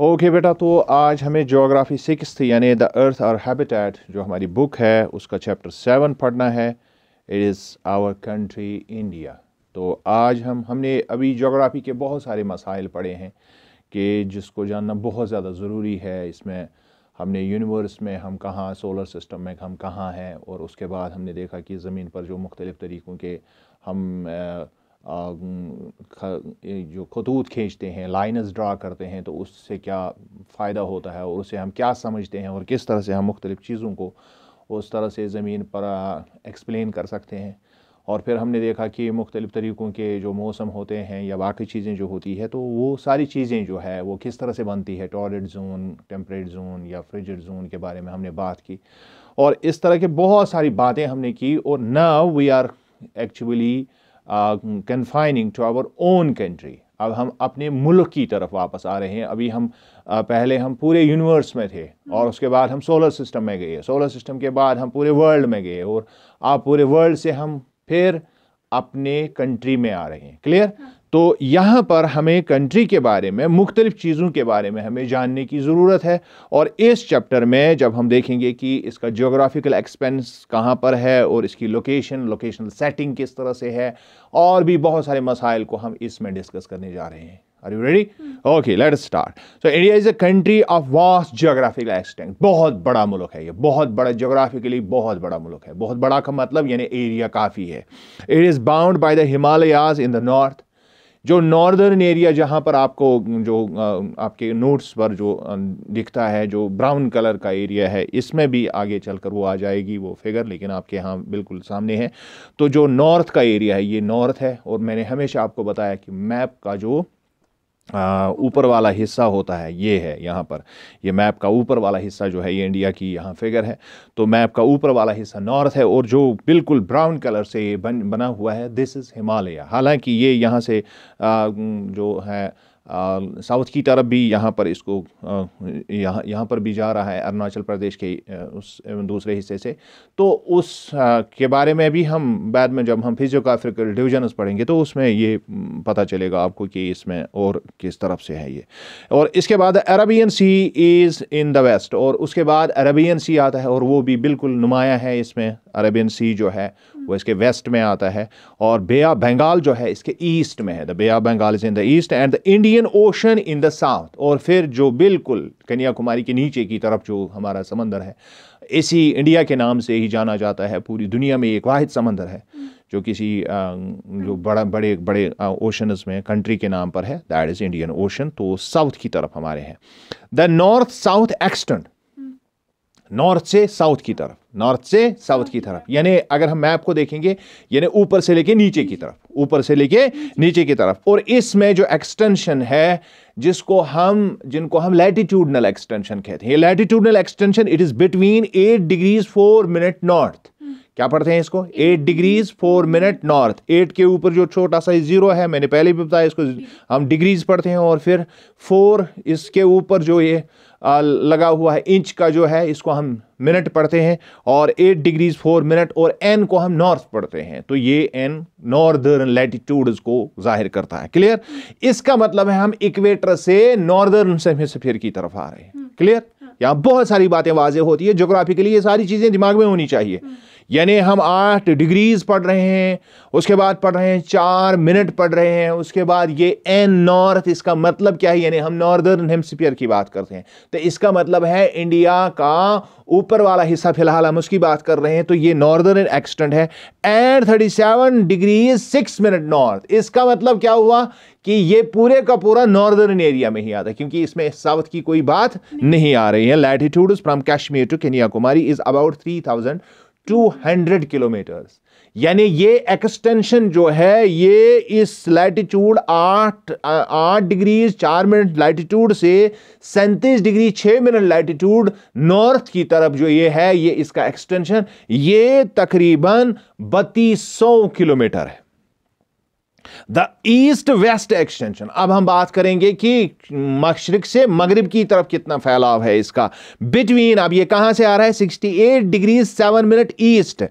Okay okay बेटा तो आज हमें जोग्राफ़ी सिक्स यानी द अर्थ और हैबिटेट जो हमारी बुक है उसका चैप्टर सेवन पढ़ना है it is our country India तो आज हम हमने अभी जोग्राफ़ी के बहुत सारे मसाइल पढ़े हैं कि जिसको जानना बहुत ज़्यादा ज़रूरी है इसमें हमने यूनिवर्स में हम कहाँ सोलर सिस्टम में हम कहाँ हैं और उसके बाद हमने देखा कि ज़मीन पर जो मुख्तलिफ़ तरीक़ों के हम आ, जो खतूत खींचते हैं लाइनस ड्रा करते हैं तो उससे क्या फ़ायदा होता है और उसे हम क्या समझते हैं और किस तरह से हम मुख्तलिफ़ चीज़ों को उस तरह से ज़मीन पर एक्सप्लेन कर सकते हैं और फिर हमने देखा कि मुख्तलिफ़ तरीक़ों के जो मौसम होते हैं या बाकी चीज़ें जो होती है तो वो सारी चीज़ें जो है वो किस तरह से बनती है टॉयलेट जोन टेम्परेट जोन या फ्रिज जोन के बारे में हमने बात की और इस तरह के बहुत सारी बातें हमने की और ना we are actually confining to our own country अब हम अपने मुल्क की तरफ वापस आ रहे हैं अभी हम आ, uh, पहले हम पूरे यूनिवर्स में थे हम्म। और उसके बाद हम सोलर सिस्टम में गए सोलर सिस्टम के बाद हम पूरे वर्ल्ड में गए और आप पूरे वर्ल्ड से हम फिर अपने कंट्री में आ रहे हैं क्लियर तो यहाँ पर हमें कंट्री के बारे में मुख्तलिफ़ चीज़ों के बारे में हमें जानने की ज़रूरत है और इस चैप्टर में जब हम देखेंगे कि इसका जोग्राफ़िकल एक्सपेंस कहाँ पर है और इसकी लोकेशन लोकेशनल सेटिंग किस तरह से है और भी बहुत सारे मसाइल को हम इसमें डिस्कस करने जा रहे हैं are you ready okay let start so India is India country of country geographical extent बहुत बड़ा मुल्क है ये बहुत बड़ा जोग्राफिकली बहुत बड़ा मुल्क है बहुत बड़ा का मतलब यानी एरिया काफ़ी है it is bound by the Himalayas in the north जो नॉर्दर्न एरिया जहाँ पर आपको जो आपके नोट्स पर जो दिखता है जो ब्राउन कलर का एरिया है इसमें भी आगे चलकर वो आ जाएगी वो फिगर लेकिन आपके यहाँ बिल्कुल सामने है तो जो नॉर्थ का एरिया है ये नॉर्थ है और मैंने हमेशा आपको बताया कि मैप का जो ऊपर वाला हिस्सा होता है ये है यहाँ पर ये मैप का ऊपर वाला हिस्सा जो है ये इंडिया की यहाँ फिगर है तो मैप का ऊपर वाला हिस्सा नॉर्थ है और जो बिल्कुल ब्राउन कलर से ये बन बना हुआ है दिस इज़ हिमालय हालांकि ये यहाँ से आ, जो है साउथ um, की तरफ भी यहाँ पर इसको uh, यहाँ यहाँ पर भी जा रहा है अरुणाचल प्रदेश के uh, उस uh, दूसरे हिस्से से तो उस के बारे में भी हम बाद में जब हम फिजियोग्राफिकल डिविजन्स पढ़ेंगे तो उसमें ये mm, पता चलेगा आपको कि इसमें और किस तरफ से है ये और इसके बाद Arabian sea is in the west और उसके बाद अरबियन सी आता है और वो भी बिल्कुल नुमाया है इसमें अरबियन सी जो है वो इसके वेस्ट में आता है और बे बंगाल जो है इसके ईस्ट में है the bay Bengal is in the east and the Indian Indian ocean in the south और फिर जो बिल्कुल कन्याकुमारी के नीचे की तरफ जो हमारा समंदर है इसी इंडिया के नाम से ही जाना जाता है पूरी दुनिया में एक वाहिद समंदर है जो किसी जो बड़ा बड़े बड़े ओशनस में कंट्री के नाम पर है दैट इज़ इंडियन ओशन तो साउथ की तरफ हमारे हैं the north south extent north से साउथ की तरफ नॉर्थ से साउथ की तरफ यानी अगर हम मैप को देखेंगे यानी ऊपर से लेके नीचे की तरफ ऊपर से लेके नीचे की तरफ और इसमें जो एक्सटेंशन है जिसको हम जिनको हम लैटिट्यूडनल एक्सटेंशन कहते हैं ये latitudinal extension it is between eight degrees four minute north क्या पढ़ते हैं इसको eight degrees four minute north eight के ऊपर जो छोटा सा जीरो है मैंने पहले भी बताया इसको हम डिग्रीज पढ़ते हैं और फिर फोर इसके ऊपर जो ये आ, लगा हुआ है इंच का जो है इसको हम मिनट पढ़ते हैं और एट डिग्रीज फोर मिनट और एन को हम नॉर्थ पढ़ते हैं तो ये एन नॉर्दर्न लैटिट्यूड्स को जाहिर करता है क्लियर इसका मतलब है हम इक्वेटर से नॉर्दर्न सेमिसफेयर की तरफ आ रहे हैं क्लियर हम्म। यहाँ बहुत सारी बातें वाजे होती है जोग्राफिकली ये सारी चीज़ें दिमाग में होनी चाहिए हम्म। यानी हम आठ डिग्रीज पढ़ रहे हैं उसके बाद पढ़ रहे हैं चार मिनट पढ़ रहे हैं उसके बाद ये एन नॉर्थ इसका मतलब क्या है यानी हम नॉर्दर्न हेमस्पियर की बात करते हैं तो इसका मतलब है इंडिया का ऊपर वाला हिस्सा फिलहाल हम उसकी बात कर रहे हैं तो ये नॉर्दर्न एक्सटेंट है and thirty seven degree six minute north इसका मतलब क्या हुआ कि ये पूरे का पूरा नॉर्दर्न एरिया में ही आता है क्योंकि इसमें साउथ की कोई बात नहीं, नहीं आ रही है latitude from Kashmir to Kanyakumari is about three thousand two hundred kilometers यानी ये एक्सटेंशन जो है ये इस लैटिट्यूड आठ आठ डिग्री चार मिनट लैटिट्यूड से सैंतीस डिग्री छः मिनट लैटिट्यूड नॉर्थ की तरफ जो ये है ये इसका एक्सटेंशन ये तकरीबन बत्तीस सौ किलोमीटर है द ईस्ट वेस्ट एक्सटेंशन अब हम बात करेंगे कि मशरक से मगरब की तरफ कितना फैलाव है इसका बिटवीन अब ये कहां से आ रहा है 68 degrees 7 minute east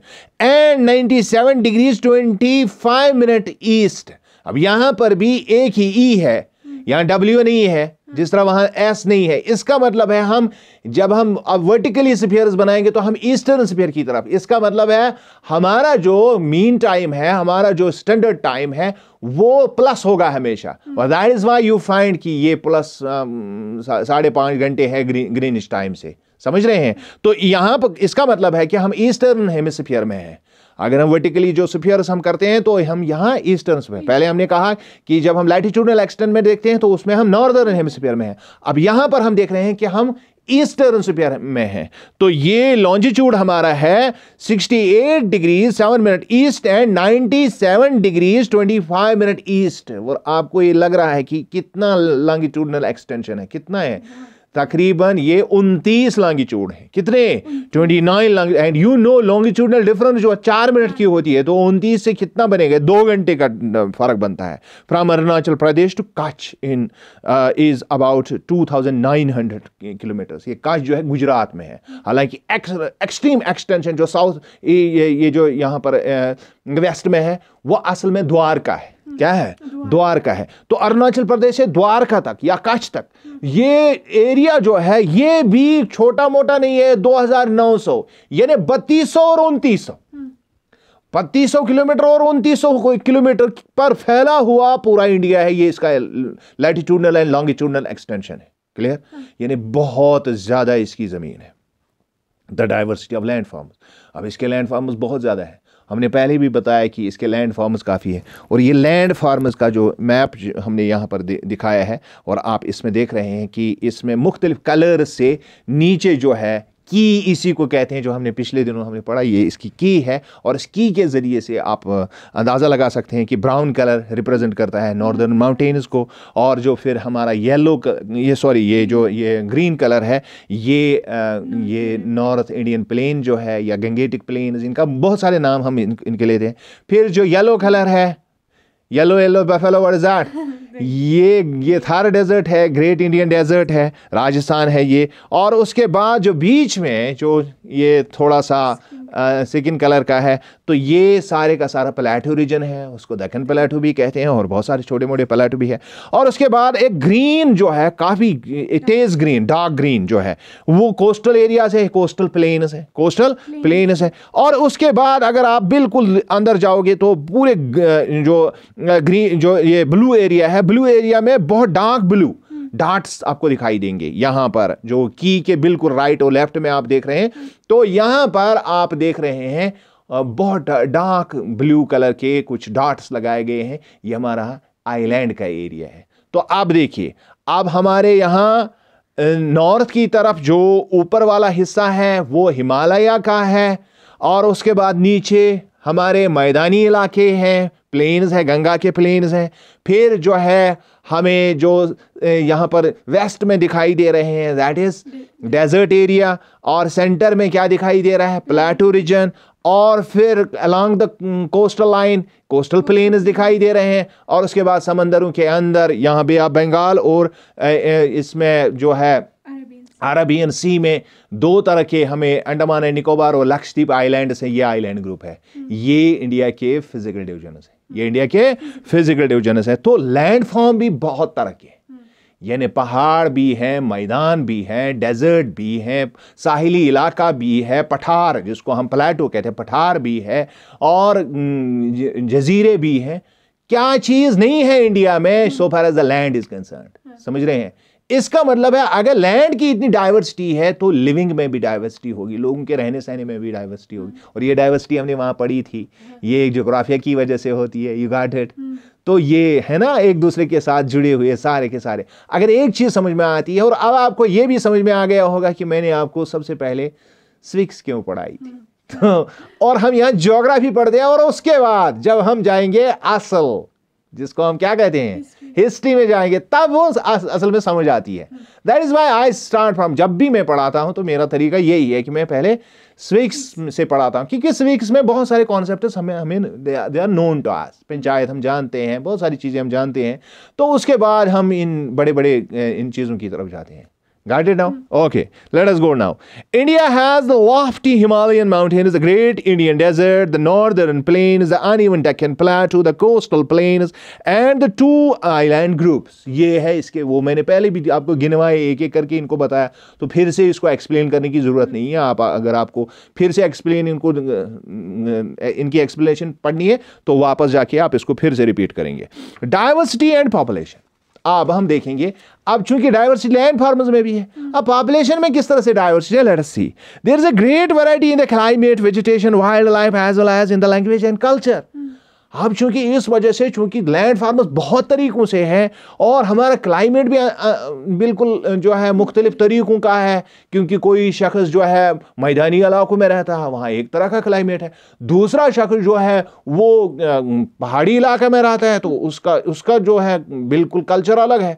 and 97 degrees 25 minute east अब यहां पर भी एक ही ई e है यहां डब्ल्यू नहीं है हाँ। जिस तरह वहां एस नहीं है इसका मतलब है हम जब हम अब वर्टिकली स्पेयर बनाएंगे तो हम ईस्टर्न स्पेयर की तरफ इसका मतलब है हमारा जो मीन टाइम है हमारा जो स्टैंडर्ड टाइम है वो प्लस होगा हमेशा हम्म। और that is why you find कि ये प्लस साढ़े पांच घंटे है ग्रीनिश टाइम से समझ रहे हैं तो यहां पर इसका मतलब है कि हम ईस्टर्न हेमिसफियर में हैं अगर हम वर्टिकली जो स्फीयर्स हम करते हैं तो हम यहाँ ईस्टर्न में पहले हमने कहा कि जब हम लैटिट्यूडल एक्सटेंट में देखते हैं तो उसमें हम नॉर्दर्न हेमिसफियर में हैं अब यहाँ पर हम देख रहे हैं कि हम ईस्टर्न सफियर में हैं तो ये लॉन्जिट्यूड हमारा है 68 degree 7 minute east and 97 seven degree twenty minute east और आपको ये लग रहा है कि कितना लॉन्गिट्यूडनल एक्सटेंशन है कितना है तकरीबन ये उनतीस लॉन्गिट्यूड हैं कितने twenty nine long and you know longitudinal difference जो चार मिनट की होती है तो उनतीस से कितना बनेगा दो घंटे का फर्क बनता है from Arunachal Pradesh to Kutch in is about two thousand nine hundred kilometers ये कच्छ जो है गुजरात में है हालांकि एक्सट्रीम एक्सटेंशन जो साउथ ये, ये जो यहाँ पर वेस्ट uh, में है वो असल में द्वारका है क्या है द्वारका है तो अरुणाचल प्रदेश से द्वारका तक या कच्छ तक ये एरिया जो है ये भी छोटा मोटा नहीं है 2900 यानी बत्तीस और उनतीस हम्म। बत्तीस किलोमीटर और उनतीस किलोमीटर पर फैला हुआ पूरा इंडिया है ये इसका लैटिट्यूडनल एंड लॉन्गिट्यूडनल एक्सटेंशन है क्लियर हाँ। यानी बहुत ज़्यादा इसकी ज़मीन है द डाइवर्सिटी ऑफ लैंड अब इसके लैंड बहुत ज़्यादा है हमने पहले भी बताया कि इसके लैंड फार्म्स काफ़ी है और ये लैंड फार्म्स का जो मैप हमने यहाँ पर दिखाया है और आप इसमें देख रहे हैं कि इसमें मुख्तलिफ़ कलर से नीचे जो है की इसी को कहते हैं जो हमने पिछले दिनों हमने पढ़ा ये इसकी की है और इस की के ज़रिए से आप अंदाज़ा लगा सकते हैं कि ब्राउन कलर रिप्रेजेंट करता है नॉर्दर्न माउंटेन्स को और जो फिर हमारा येलो ये सॉरी ये जो ये ग्रीन कलर है ये ये नॉर्थ इंडियन प्लेन जो है या गंगेटिक प्लेन इनका बहुत सारे नाम हम इन, इनके लेते हैं फिर जो येलो कलर है येलो येलो बफेलो वर्जाट ये ये थार डेजर्ट है ग्रेट इंडियन डेजर्ट है राजस्थान है ये और उसके बाद जो बीच में जो ये थोड़ा सा सेकंड कलर का है तो ये सारे का सारा पलाटू रीजन है उसको दखन पलाठू भी कहते हैं और बहुत सारे छोटे मोटे पलाटू भी है और उसके बाद एक ग्रीन जो है काफ़ी तेज़ ग्रीन डार्क ग्रीन जो है वो कोस्टल एरिया से कोस्टल प्लेन से कोस्टल प्लेन से और उसके बाद अगर आप बिल्कुल अंदर जाओगे तो पूरे जो ग्रीन जो ये ब्लू एरिया है ब्लू एरिया में बहुत डार्क ब्लू डाट्स आपको दिखाई देंगे यहाँ पर जो की के बिल्कुल राइट और लेफ्ट में आप देख रहे हैं तो यहाँ पर आप देख रहे हैं बहुत डार्क ब्लू कलर के कुछ डॉट्स लगाए गए हैं ये हमारा आइलैंड का एरिया है तो आप देखिए अब हमारे यहाँ नॉर्थ की तरफ जो ऊपर वाला हिस्सा है वो हिमालय का है और उसके बाद नीचे हमारे मैदानी इलाके हैं प्लेन्स हैं गंगा के प्लेन्स हैं फिर जो है हमें जो यहाँ पर वेस्ट में दिखाई दे रहे हैं दैट इज़ डेजर्ट एरिया और सेंटर में क्या दिखाई दे रहा है प्लेटो रीजन और फिर along the coastal line coastal plain दिखाई दे रहे हैं और उसके बाद समंदरों के अंदर यहाँ भी आप बंगाल और इसमें जो है अरबियन सी में दो तरह के हमें अंडमान एंड निकोबार और लक्षद्वीप आइलैंड से ये आइलैंड ग्रुप है hmm. ये इंडिया के फिजिकल डिविजन है ये इंडिया के फिजिकल डिविजन है तो लैंडफॉर्म भी बहुत तरह के यानी पहाड़ भी हैं मैदान भी हैं डेजर्ट भी हैं साहिली इलाका भी है पठार जिसको हम प्लेटो कहते हैं पठार भी है और जजीरे भी हैं क्या चीज़ नहीं है इंडिया में so far as the land is concern समझ रहे हैं इसका मतलब है अगर लैंड की इतनी डाइवर्सिटी है तो लिविंग में भी डाइवर्सिटी होगी लोगों के रहने सहने में भी डाइवर्सिटी होगी हम्म। और ये डाइवर्सिटी हमने वहाँ पढ़ी थी हम्म। ये जोग्राफिया की वजह से होती है यू गाट इट तो ये है ना एक दूसरे के साथ जुड़े हुए सारे के सारे अगर एक चीज़ समझ में आती है और अब आपको ये भी समझ में आ गया होगा कि मैंने आपको सबसे पहले स्विक्स क्यों पढ़ाई थी तो और हम यहाँ ज्योग्राफी पढ़ते हैं और उसके बाद जब हम जाएंगे असल जिसको हम क्या कहते हैं हिस्ट्री में जाएंगे तब वो अस, असल में समझ आती है that is why I start from जब भी मैं पढ़ाता हूँ तो मेरा तरीका यही है कि मैं पहले स्विक्स से पढ़ाता हूँ क्योंकि स्विक्स में बहुत सारे कॉन्सेप्ट हमें हमें they are known to us panchayat हम जानते हैं बहुत सारी चीज़ें हम जानते हैं तो उसके बाद हम इन बड़े बड़े इन चीज़ों की तरफ जाते हैं Got it now? Okay, let us go now. India has the lofty Himalayan mountains, the great Indian desert, the northern plains, the uneven Deccan plateau, the coastal plains, and the two island groups. ये है इसके वो मैंने पहले भी आपको गिनवाए एक एक करके इनको बताया तो फिर से इसको एक्सप्लेन करने की ज़रूरत नहीं है आप अगर आपको फिर से एक्सप्लेन इनको इनकी एक्सप्लेनेशन पढ़नी है तो वापस जाके आप इसको फिर से रिपीट करेंगे डाइवर्सिटी एंड पॉपुलेशन अब हम देखेंगे अब चूंकि डायवर्सिटी लैंड फार्मर्स में भी है अब पॉपुलेशन में किस तरह से डायवर्सिटी है let see there is a great variety in the climate vegetation wildlife as well as in the language and culture अब चूँकि इस वजह से चूँकि लैंड फार्मर्स बहुत तरीक़ों से हैं और हमारा क्लाइमेट भी बिल्कुल जो है मुख्तलिफ तरीक़ों का है क्योंकि कोई शख्स जो है मैदानी इलाकों में रहता है वहाँ एक तरह का क्लाइमेट है दूसरा शख्स जो है वो पहाड़ी इलाके में रहता है तो उसका उसका जो है बिल्कुल कल्चर अलग है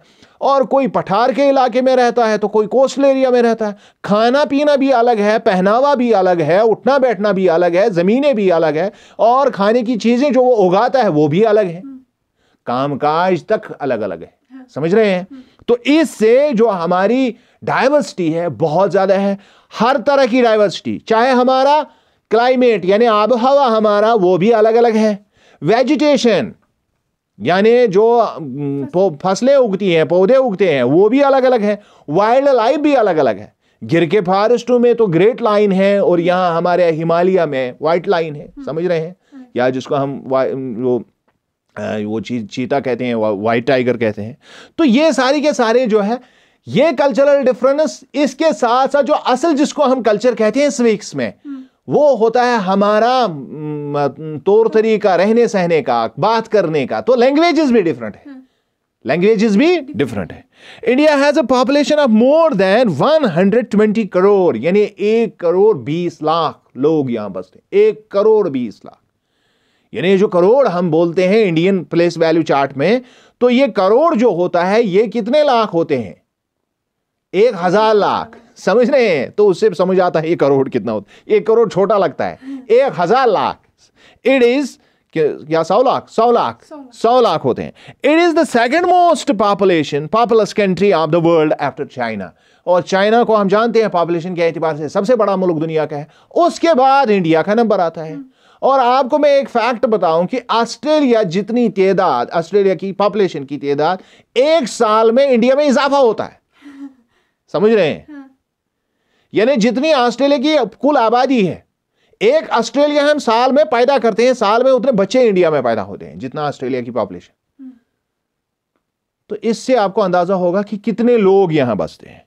और कोई पठार के इलाके में रहता है तो कोई कोस्टल एरिया में रहता है खाना पीना भी अलग है पहनावा भी अलग है उठना बैठना भी अलग है ज़मीनें भी अलग है और खाने की चीज़ें जो वो उगाता है वो भी अलग है हम्म। कामकाज तक अलग अलग है हाँ। समझ रहे हैं हम्म। तो इससे जो हमारी डाइवर्सिटी है बहुत ज़्यादा है हर तरह की डाइवर्सिटी चाहे हमारा क्लाइमेट यानी आब हवा हमारा वो भी अलग अलग है वेजिटेशन यानी जो फसलें उगती हैं पौधे उगते हैं वो भी अलग अलग है वाइल्ड लाइफ भी अलग अलग है गिर के फॉरेस्टों में तो ग्रेट लाइन है और यहाँ हमारे हिमालय में वाइट लाइन है हम्म। समझ रहे हैं या जिसको हम वो वो ची चीता कहते हैं वाइट टाइगर कहते हैं तो ये सारी के सारे जो है ये कल्चरल डिफरेंस इसके साथ साथ जो असल जिसको हम कल्चर कहते हैं स्वीक्स में हम्म। वो होता है हमारा तौर तरीका रहने सहने का बात करने का तो लैंग्वेजेस भी डिफरेंट है लैंग्वेजेस हम्म। भी डिफरेंट है India has a population of more than 120 crore यानी एक करोड़ बीस लाख लोग यहां बसते हैं एक करोड़ बीस लाख यानी जो करोड़ हम बोलते हैं इंडियन प्लेस वैल्यू चार्ट में तो ये करोड़ जो होता है ये कितने लाख होते हैं एक हजार लाख समझ रहे हैं तो उससे समझ आता है ये करोड़ कितना होता है एक करोड़ छोटा लगता है एक हजार लाख इट इज क्या सौ लाख सौ लाख सौ लाख होते हैं it is the second most population populous country of the world after China और चाइना को हम जानते हैं पॉपुलेशन के एतबार से सबसे बड़ा मुल्क दुनिया का है उसके बाद इंडिया का नंबर आता है और आपको मैं एक फैक्ट बताऊं कि ऑस्ट्रेलिया जितनी तादाद ऑस्ट्रेलिया की पॉपुलेशन की तादाद एक साल में इंडिया में इजाफा होता है समझ रहे हैं हाँ। यानी जितनी ऑस्ट्रेलिया की कुल आबादी है एक ऑस्ट्रेलिया हम साल में पैदा करते हैं साल में उतने बच्चे इंडिया में पैदा होते हैं जितना ऑस्ट्रेलिया की पॉपुलेशन हाँ। तो इससे आपको अंदाजा होगा कि कितने लोग यहां बसते हैं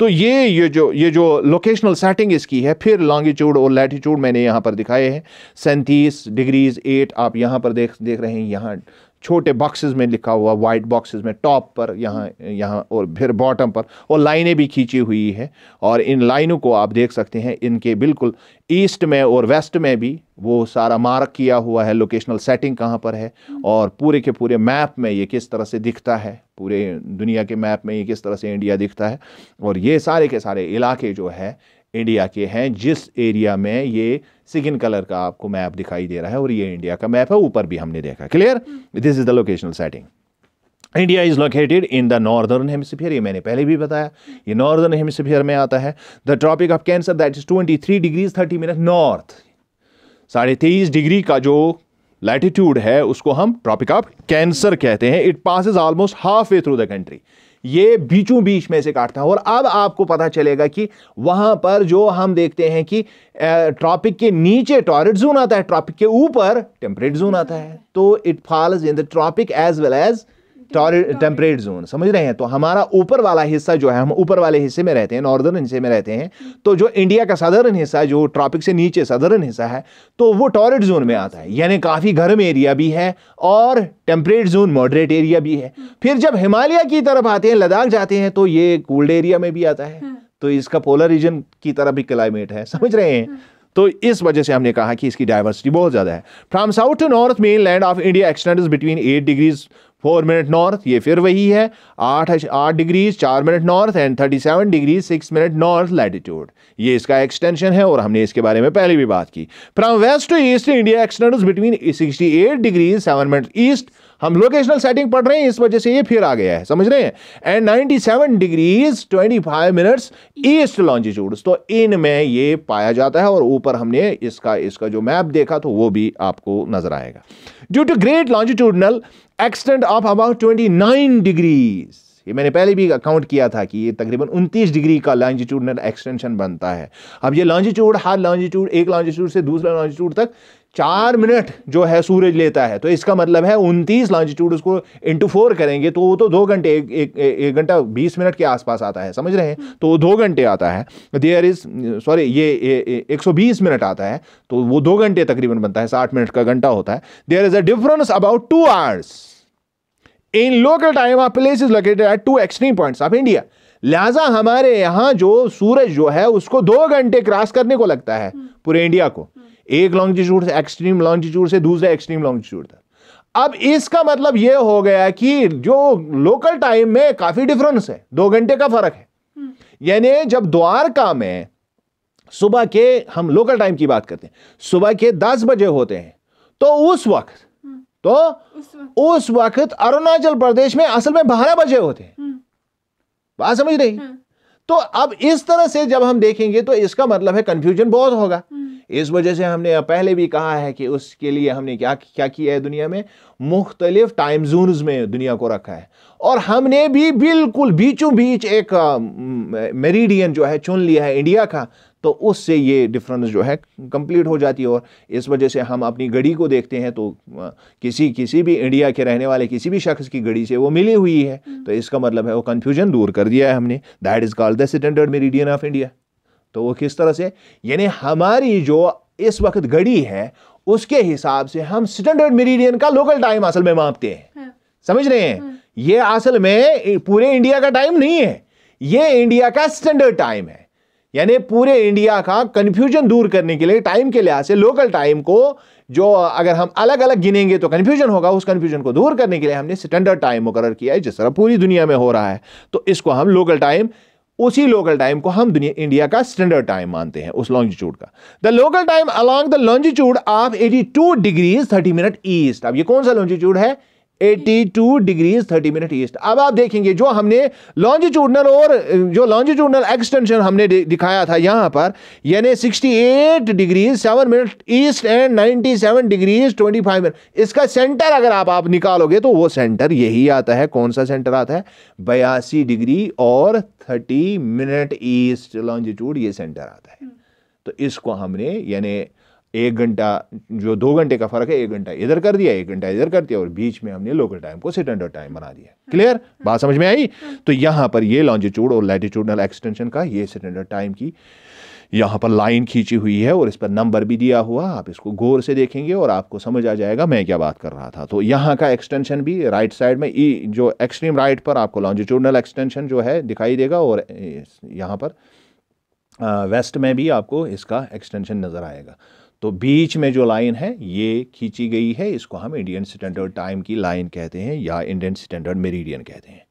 तो ये ये जो ये जो लोकेशनल सेटिंग इसकी है फिर लॉन्गिट्यूड और लैटिट्यूड मैंने यहाँ पर दिखाए हैं सैंतीस डिग्रीज एट आप यहाँ पर देख देख रहे हैं यहाँ छोटे बॉक्सेस में लिखा हुआ वाइट बॉक्सेस में टॉप पर यहाँ यहाँ और फिर बॉटम पर और लाइनें भी खींची हुई है और इन लाइनों को आप देख सकते हैं इनके बिल्कुल ईस्ट में और वेस्ट में भी वो सारा मार्क किया हुआ है लोकेशनल सेटिंग कहाँ पर है और पूरे के पूरे मैप में ये किस तरह से दिखता है पूरे दुनिया के मैप में ये किस तरह से इंडिया दिखता है और ये सारे के सारे इलाके जो है इंडिया के हैं जिस एरिया में ये सिगिन कलर का आपको मैप दिखाई दे रहा है और ये इंडिया का मैप है ऊपर भी हमने देखा clear this is the locational setting India is located in the northern hemisphere ये मैंने पहले भी बताया ये नॉर्दर्न हेमिसफियर में आता है the tropic of cancer that is twenty three degrees thirty minute north साढ़े तेईस डिग्री का जो लैटिट्यूड है उसको हम ट्रॉपिक ऑफ कैंसर कहते हैं it passes almost halfway through the country ये बीचों बीच में से काटता है और अब आपको पता चलेगा कि वहां पर जो हम देखते हैं कि ट्रॉपिक के नीचे टॉरेट जोन आता है ट्रॉपिक के ऊपर टेम्परेट जोन आता है तो it falls in the tropic as well as temperate zone समझ रहे हैं तो हमारा ऊपर वाला हिस्सा जो है हम ऊपर वाले हिस्से में रहते हैं नॉर्दर्न हिस्से में रहते हैं तो जो इंडिया का साधारण हिस्सा जो ट्रॉपिक से नीचे साधारण हिस्सा है तो वो टॉरेट जोन में आता है यानी काफ़ी गर्म एरिया भी है और टेम्परेट जोन मॉडरेट एरिया भी है फिर जब हिमालय की तरफ आते हैं लद्दाख जाते हैं तो ये कोल्ड एरिया में भी आता है हाँ। तो इसका पोलर रीजन की तरफ भी क्लाइमेट है समझ रहे हैं हाँ। तो इस वजह से हमने कहा कि इसकी डाइवर्सिटी बहुत ज़्यादा है from south to north mainland of India extend between eight degrees four minute north ये फिर वही है आठ आठ डिग्रीज चार minute north and thirty seven degrees six minute north latitude ये इसका एक्सटेंशन है और हमने इसके बारे में पहले भी बात की from west to east India extend between sixty eight degrees seven minute east हम लोकेशनल सेटिंग पढ़ रहे हैं इस वजह से ये फिर आ गया है समझ रहे हैं and seven degrees five minutes east longitude तो इनमें ये पाया जाता है और ऊपर हमने इसका इसका जो मैप देखा तो वो भी आपको नजर आएगा due to great longitudinal extend of about 29 degrees ये मैंने पहले भी अकाउंट किया था कि ये तकरीबन 29 डिग्री का लॉन्जिट्यूडनल एक्सटेंशन बनता है अब ये लॉन्जिट्यूड हर लॉन्जिट्यूड एक लॉन्जिट्यूड से दूसरा लॉन्जिट्यूड तक चार मिनट जो है सूरज लेता है तो इसका मतलब है उनतीस लॉन्जिट्यूड उसको इंटू फोर करेंगे तो वो तो दो घंटे एक एक एक घंटा बीस मिनट के आसपास आता है समझ रहे हैं हम्म। तो वो दो घंटे आता है देयर इज सॉरी ये एक सौ बीस मिनट आता है तो वो दो घंटे तकरीबन बनता है साठ मिनट का घंटा होता है there is a difference about two hours in local time आप place is located at two extreme points of India लिहाजा हमारे यहाँ जो सूरज जो है उसको दो घंटे क्रॉस करने को लगता है हम्म। पूरे इंडिया को हम्म। एक लॉन्गिट्यूड से एक्सट्रीम लॉन्गिट्यूड से दूसरे एक्सट्रीम लॉन्गिट्यूड तक अब इसका मतलब यह हो गया कि जो लोकल टाइम में काफी डिफरेंस है दो घंटे का फर्क है हम्म। यानी जब द्वारका में सुबह के हम लोकल टाइम की बात करते हैं सुबह के दस बजे होते हैं तो उस वक्त हम्म। तो उस वक्त अरुणाचल प्रदेश में असल में बारह बजे होते हैं हम्म। बात समझ रही तो अब इस तरह से जब हम देखेंगे तो इसका मतलब है कंफ्यूजन बहुत होगा इस वजह से हमने पहले भी कहा है कि उसके लिए हमने क्या क्या किया है दुनिया में मुख्तलिफ टाइम जोन में दुनिया को रखा है और हमने भी बिल्कुल बीचों बीच एक मेरीडियन जो है चुन लिया है इंडिया का तो उससे ये डिफरेंस जो है कंप्लीट हो जाती है और इस वजह से हम अपनी घड़ी को देखते हैं तो किसी किसी भी इंडिया के रहने वाले किसी भी शख्स की घड़ी से वो मिली हुई है हम्म। तो इसका मतलब है वो कन्फ्यूजन दूर कर दिया है हमने that is called the standard meridian of India तो वो किस तरह से यानी हमारी जो इस वक्त घड़ी है उसके हिसाब से हम स्टैंडर्ड मेरिडियन का लोकल टाइम असल में मापते हैं हाँ। समझ रहे हैं हाँ। ये असल में पूरे इंडिया का टाइम नहीं है ये इंडिया का स्टैंडर्ड टाइम है यानी पूरे इंडिया का कंफ्यूजन दूर करने के लिए टाइम के लिहाज से लोकल टाइम को जो अगर हम अलग अलग गिनेंगे तो कंफ्यूजन होगा उस कंफ्यूजन को दूर करने के लिए हमने स्टैंडर्ड टाइम मुकर किया है जिस तरह पूरी दुनिया में हो रहा है तो इसको हम लोकल टाइम उसी लोकल टाइम को हम दुनिया इंडिया का स्टैंडर्ड टाइम मानते हैं उस लॉन्जिट्यूड का the local time along the longitude of 82 degrees 30 minute east अब ये कौन सा लॉन्जिट्यूड है 82 डिग्रीज 30 मिनट ईस्ट अब आप देखेंगे जो हमने लॉन्जिट्यूडनल और जो लॉन्जिट्यूडनल एक्सटेंशन हमने दिखाया था यहां पर यानी 68 degrees 7 minute east and 97 degrees 25 minute इसका सेंटर अगर आप आप निकालोगे तो वो सेंटर यही आता है कौन सा सेंटर आता है बयासी डिग्री और 30 मिनट ईस्ट लॉन्जिट्यूड ये सेंटर आता है तो इसको हमने यानी एक घंटा जो दो घंटे का फ़र्क है एक घंटा इधर कर दिया एक घंटा इधर कर दिया और बीच में हमने लोकल टाइम को स्टैंडर्ड टाइम बना दिया क्लियर हम्म। हम्म। बात समझ में आई हम्म। तो यहाँ पर ये लॉन्जिट्यूड और लैटिट्यूडनल एक्सटेंशन का ये सिट टाइम की यहाँ पर लाइन खींची हुई है और इस पर नंबर भी दिया हुआ आप इसको गौर से देखेंगे और आपको समझ आ जाएगा मैं क्या बात कर रहा था तो यहाँ का एक्सटेंशन भी राइट साइड में ई जो एक्सट्रीम राइट पर आपको लॉन्जिट्यूडनल एक्सटेंशन जो है दिखाई देगा और यहाँ पर वेस्ट में भी आपको इसका एक्सटेंशन नज़र आएगा तो बीच में जो लाइन है ये खींची गई है इसको हम इंडियन स्टैंडर्ड टाइम की लाइन कहते हैं या इंडियन स्टैंडर्ड मेरीडियन कहते हैं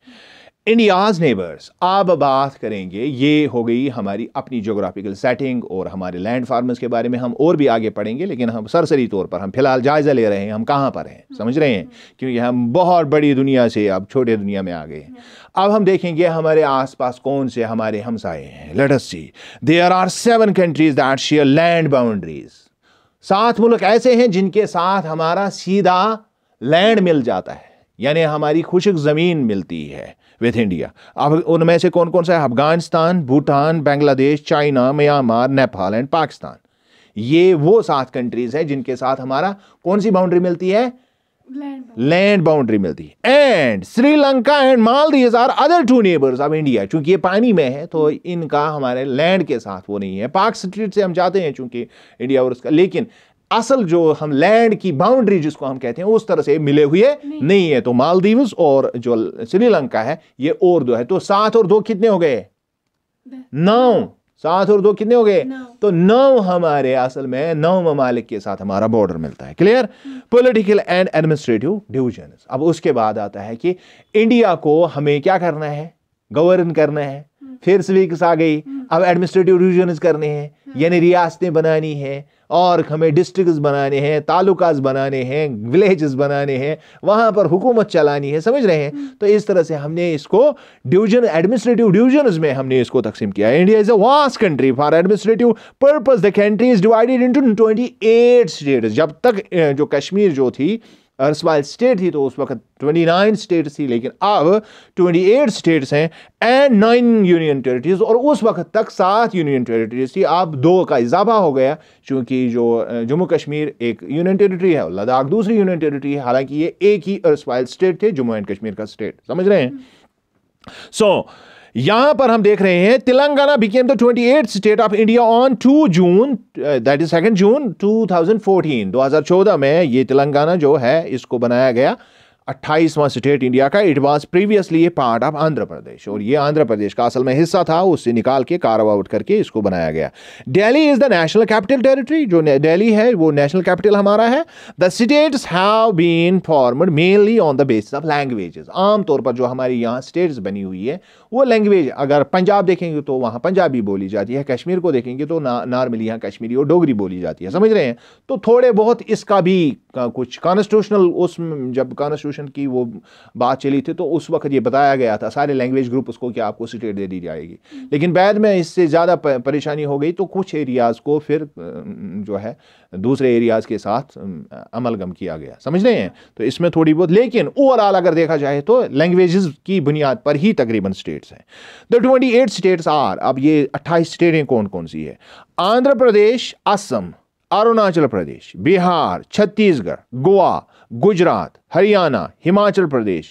इंडियाज नेबर्स आप बात करेंगे ये हो गई हमारी अपनी जोग्राफिकल सेटिंग और हमारे लैंड फार्मर्स के बारे में हम और भी आगे पढ़ेंगे लेकिन हम सरसरी तौर पर हम फिलहाल जायज़ा ले रहे हैं हम कहाँ पर हैं हम्म। समझ रहे हैं क्योंकि हम बहुत बड़ी दुनिया से अब छोटे दुनिया में आ गए हैं हम्म। अब हम देखेंगे हमारे आसपास कौन से हमारे हमसाए हैं let see there are seven countries that share land boundaries सात मुल्क ऐसे हैं जिनके साथ हमारा सीधा लैंड मिल जाता है यानी हमारी खुशक ज़मीन मिलती है विथ इंडिया अब उनमें से कौन कौन सा है Afghanistan Bhutan Bangladesh China Myanmar Nepal and Pakistan ये वो सात कंट्रीज़ हैं जिनके साथ हमारा कौन सी बाउंड्री मिलती है लैंड बाउंड्री मिलती है and Sri Lanka and Maldives are other two neighbours of India चूंकि ये पानी में है तो इनका हमारे लैंड के साथ वो नहीं है पार्क स्ट्रीट से हम जाते हैं चूंकि इंडिया और उसका लेकिन असल जो हम लैंड की बाउंड्री जिसको हम कहते हैं उस तरह से मिले हुए नहीं, नहीं है तो मालदीव और जो श्रीलंका है ये और दो है तो सात और दो कितने हो गए नौ सात और दो कितने हो गए तो नौ हमारे असल में नौ ममालिक के साथ हमारा बॉर्डर मिलता है clear political and administrative division अब उसके बाद आता है कि इंडिया को हमें क्या करना है गवर्न करना है हम्म। फिर स्वीक्स आ गई हम्म। अब एडमिनिस्ट्रेटिव डिविजन करने हैं हम्म। यानी रियासतें बनानी है और हमें डिस्ट्रिक्ट बनाने हैं तालुकाज बनाने हैं विलेजेस बनाने हैं वहाँ पर हुकूमत चलानी है समझ रहे हैं हम्म। तो इस तरह से हमने इसको डिवीजन एडमिनिस्ट्रेटिव डिवीजन में हमने इसको तकसीम किया India is a vast country for administrative purpose the country is divided into twenty eight state जब तक जो कश्मीर जो थी अर्सवाइल स्टेट थी तो उस वक्त 29 स्टेट्स थी लेकिन अब 28 स्टेट्स हैं एंड नाइन यूनियन टेरिटरीज और उस वक्त तक सात यूनियन टेरिटरीज थी अब दो का इजाफा हो गया क्योंकि जो जम्मू कश्मीर एक यूनियन टेरिटरी है और लद्दाख दूसरी यूनियन टेरिटरी है हालांकि ये एक ही अर्सवाइल स्टेट थे जम्मू एंड कश्मीर का स्टेट समझ रहे हैं सो so, यहां पर हम देख रहे हैं Telangana became the twenty eight state of India on two June that is second June 2014 2014 में ये तेलंगाना जो है इसको बनाया गया अट्ठाईसवां स्टेट इंडिया का इट वॉज प्रीवियसली ये पार्ट ऑफ आंध्र प्रदेश और ये आंध्र प्रदेश का असल में हिस्सा था उससे निकाल के कारवा आउट करके इसको बनाया गया Delhi is the national capital territory जो डेली है वो नेशनल कैपिटल हमारा है the states have been formed mainly on the basis of languages आमतौर पर जो हमारी यहाँ स्टेट्स बनी हुई है वो लैंग्वेज अगर पंजाब देखेंगे तो वहाँ पंजाबी बोली जाती है कश्मीर को देखेंगे तो नॉर्मली यहाँ कश्मीरी और डोगरी बोली जाती है समझ रहे हैं तो थोड़े बहुत इसका भी का कुछ कॉन्स्टिट्यूशनल उस जब कॉन्स्टिट्यूशन की वो बात चली थी तो उस वक्त ये बताया गया था सारे लैंग्वेज ग्रुप उसको कि आपको स्टेट दे दी जाएगी हम्म। लेकिन बाद में इससे ज़्यादा परेशानी हो गई तो कुछ एरियाज़ को फिर जो है दूसरे एरियाज़ के साथ अमलगम किया गया समझ रहे हैं तो इसमें थोड़ी बहुत लेकिन ओवरऑल अगर देखा जाए तो लैंग्वेज की बुनियाद पर ही तकरीबन स्टेट्स हैं the twenty eight states are अब ये अट्ठाईस स्टेटें कौन कौन सी है आंध्र प्रदेश असम अरुणाचल प्रदेश बिहार छत्तीसगढ़ गोवा गुजरात हरियाणा हिमाचल प्रदेश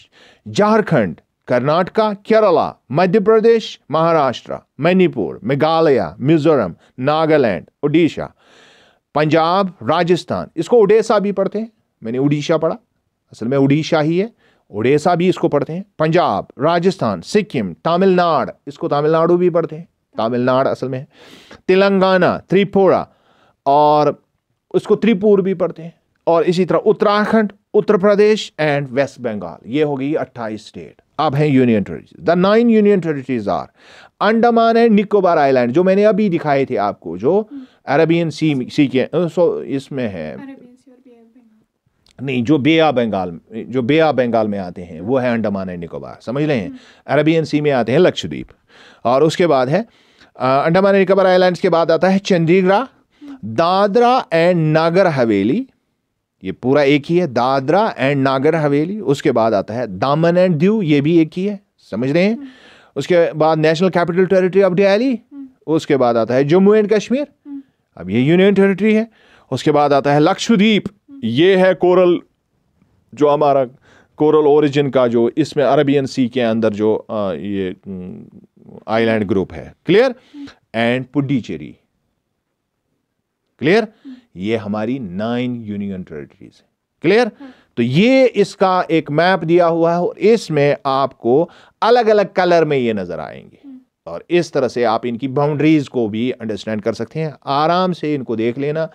झारखंड कर्नाटका केरला मध्य प्रदेश महाराष्ट्र मणिपुर मेघालय मिजोरम नागालैंड उड़ीसा पंजाब राजस्थान इसको उड़ीसा भी पढ़ते हैं मैंने उड़ीसा पढ़ा असल में उड़ीसा ही है उड़ीसा भी इसको पढ़ते हैं पंजाब राजस्थान सिक्किम तमिलनाडु इसको तमिलनाडु भी पढ़ते हैं तमिलनाडु असल में तेलंगाना त्रिपुरा और उसको त्रिपुर भी पढ़ते हैं और इसी तरह उत्तराखंड उत्तर प्रदेश एंड वेस्ट बंगाल ये होगी अट्ठाईस स्टेट अब हैं union territories the nine union territories are Andaman and Nicobar island जो मैंने अभी दिखाए थे आपको जो अरेबियन सी सी के सो इसमें है नहीं जो बेआ बंगाल जो बेआ बंगाल में आते हैं वो है अंडमान एंड निकोबार समझ रहे हैं अरेबियन सी में आते हैं लक्षद्वीप और उसके बाद है अंडमान एंड निकोबार आइलैंड्स के बाद आता है चंडीगढ़ दादरा एंड नागर हवेली ये पूरा एक ही है दादरा एंड नागर हवेली उसके बाद आता है दामन एंड दीव ये भी एक ही है समझ रहे हैं हम्म। उसके बाद national capital territory of Delhi हम्म। उसके बाद आता है जम्मू एंड कश्मीर हम्म। अब ये यूनियन टेरिटरी है उसके बाद आता है लक्षद्वीप ये है कोरल जो हमारा कोरल ओरिजिन का जो इसमें अरबियन सी के अंदर जो आ, ये आइलैंड ग्रुप है क्लियर एंड पुडीचेरी क्लियर ये हमारी नाइन यूनियन टेरिटरीज है क्लियर तो ये इसका एक मैप दिया हुआ है और इसमें आपको अलग अलग कलर में ये नजर आएंगे और इस तरह से आप इनकी बाउंड्रीज को भी अंडरस्टैंड कर सकते हैं आराम से इनको देख लेना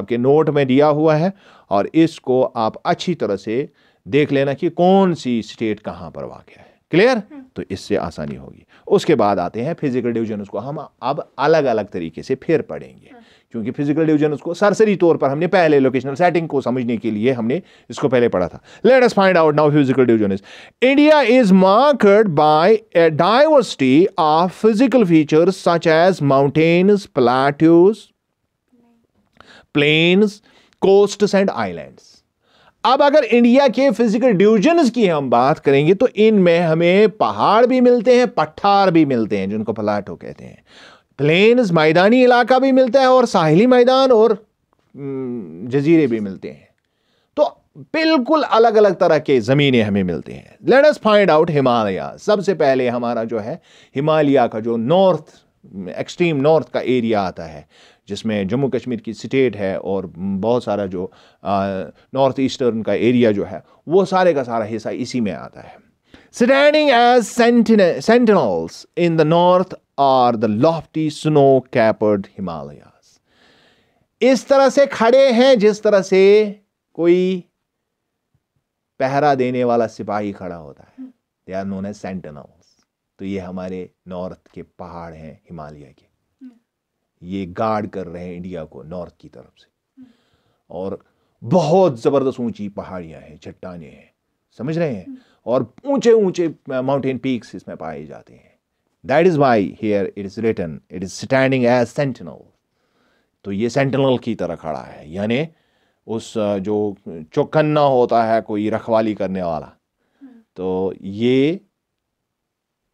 आपके नोट में दिया हुआ है और इसको आप अच्छी तरह से देख लेना कि कौन सी स्टेट कहां पर वाक़ है क्लियर तो इससे आसानी होगी उसके बाद आते हैं फिजिकल डिवीजन उसको हम अब अलग अलग तरीके से फिर पढ़ेंगे क्योंकि फिजिकल डिवीजन उसको सरसरी तौर पर हमने पहले लोकेशनल सेटिंग को समझने के लिए हमने इसको पहले पढ़ा था let us find out now physical division is India is marked by a diversity of physical features such as mountains plateaus plains coasts and islands अब अगर इंडिया के फिजिकल डिविजन्स की हम बात करेंगे तो इनमें हमें पहाड़ भी मिलते हैं पठार भी मिलते हैं जिनको प्लाटो कहते हैं प्लेन्स मैदानी इलाका भी मिलता है और साहिली मैदान और जजीरे भी मिलते हैं तो बिल्कुल अलग अलग तरह के ज़मीनें हमें मिलती हैं let us find out Himalaya सबसे पहले हमारा जो है हिमालय का जो नॉर्थ एक्सट्रीम नॉर्थ का एरिया आता है जिसमें जम्मू कश्मीर की स्टेट है और बहुत सारा जो नॉर्थ ईस्टर्न का एरिया जो है वो सारे का सारा हिस्सा इसी में आता है standing as sentinels in the north are the lofty snow capped Himalayas. इस तरह से खड़े हैं जिस तरह से कोई पहरा देने वाला सिपाही खड़ा होता है they are known as sentinels तो ये हमारे नॉर्थ के पहाड़ हैं हिमालय के ये गार्ड कर रहे हैं इंडिया को नॉर्थ की तरफ से और बहुत ज़बरदस्त ऊंची पहाड़ियां हैं चट्टाने हैं समझ रहे हैं और ऊंचे ऊंचे माउंटेन पीक्स इसमें पाए जाते हैं that is why here it is written it is standing as sentinel तो ये सेंटिनल की तरह खड़ा है यानी उस जो चौकन्ना होता है कोई रखवाली करने वाला तो ये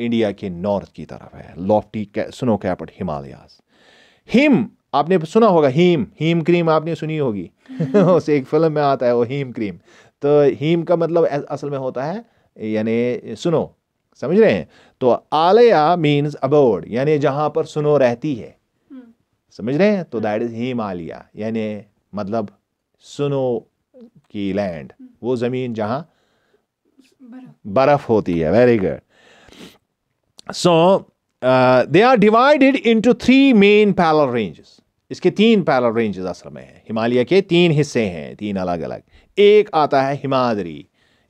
इंडिया के नॉर्थ की तरफ है लॉफ्टी स्नो कैपट हिमालयाज हिम आपने सुना होगा हीम हीम क्रीम आपने सुनी होगी उस एक फिल्म में आता है वो हीम क्रीम तो हीम का मतलब असल में होता है यानी सुनो समझ रहे हैं तो आलया मीन्स अबोर्ड यानी जहां पर सुनो रहती है हम्म। समझ रहे हैं तो दैट इज हिमालिया यानी मतलब सुनो की लैंड हम्म। वो ज़मीन जहां बर्फ होती है very good so they are divided into three main parallel ranges इसके तीन पैरल रेंजेस असल में हैं हिमालय के तीन हिस्से हैं तीन अलग अलग एक आता है हिमादरी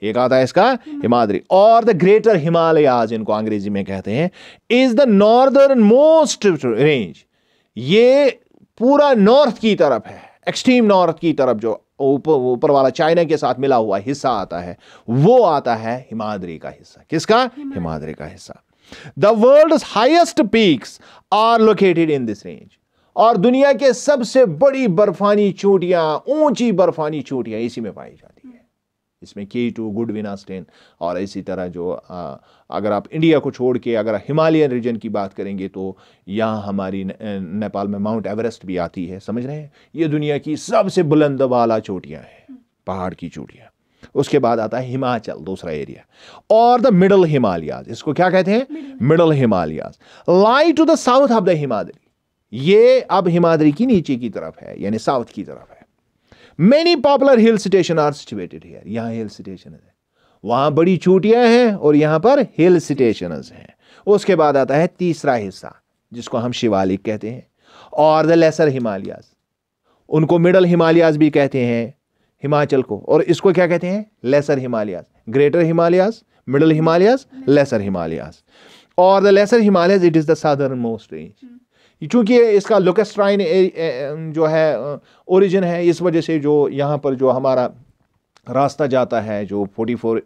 एक आता है इसका हिमाद्री और द ग्रेटर हिमालयाज इनको अंग्रेजी में कहते हैं is the northern most range ये पूरा नॉर्थ की तरफ है एक्सट्रीम नॉर्थ की तरफ जो ऊपर ऊपर वाला चाइना के साथ मिला हुआ हिस्सा आता है वो आता है हिमाद्री का हिस्सा किसका हिमाद्री का हिस्सा the world highest peaks are located in this range और दुनिया के सबसे बड़ी बर्फानी चोटियां ऊंची बर्फानी चोटियां इसी में पाई जाती इसमें के टू गुड विनास्टेन और इसी तरह जो आ, अगर आप इंडिया को छोड़ के अगर हिमालयन रीजन की बात करेंगे तो यहाँ हमारी ने, नेपाल में माउंट एवरेस्ट भी आती है समझ रहे हैं ये दुनिया की सबसे बुलंद वाला चोटियाँ हैं पहाड़ की चोटियाँ उसके बाद आता है हिमाचल दूसरा एरिया और द मिडल हिमालयाज इसको क्या कहते हैं middle Himalayas lie to the south of the Himadri ये अब हिमाद्री की नीचे की तरफ है यानी साउथ की तरफ है many popular hill station are situated here यहां हिल स्टेशन है वहां बड़ी चूटियाँ हैं और यहां पर हिल स्टेशन हैं उसके बाद आता है तीसरा हिस्सा जिसको हम शिवालिक कहते हैं और द लेसर हिमालयाज उनको मिडल हिमालयाज भी कहते हैं हिमाचल को और इसको क्या कहते हैं lesser Himalayas greater Himalayas middle Himalayas lesser Himalayas और the lesser Himalayas it is the southern most range चूँकि इसका लोकेस्ट्राइन जो है ओरिजिन है इस वजह से जो यहाँ पर जो हमारा रास्ता जाता है जो 44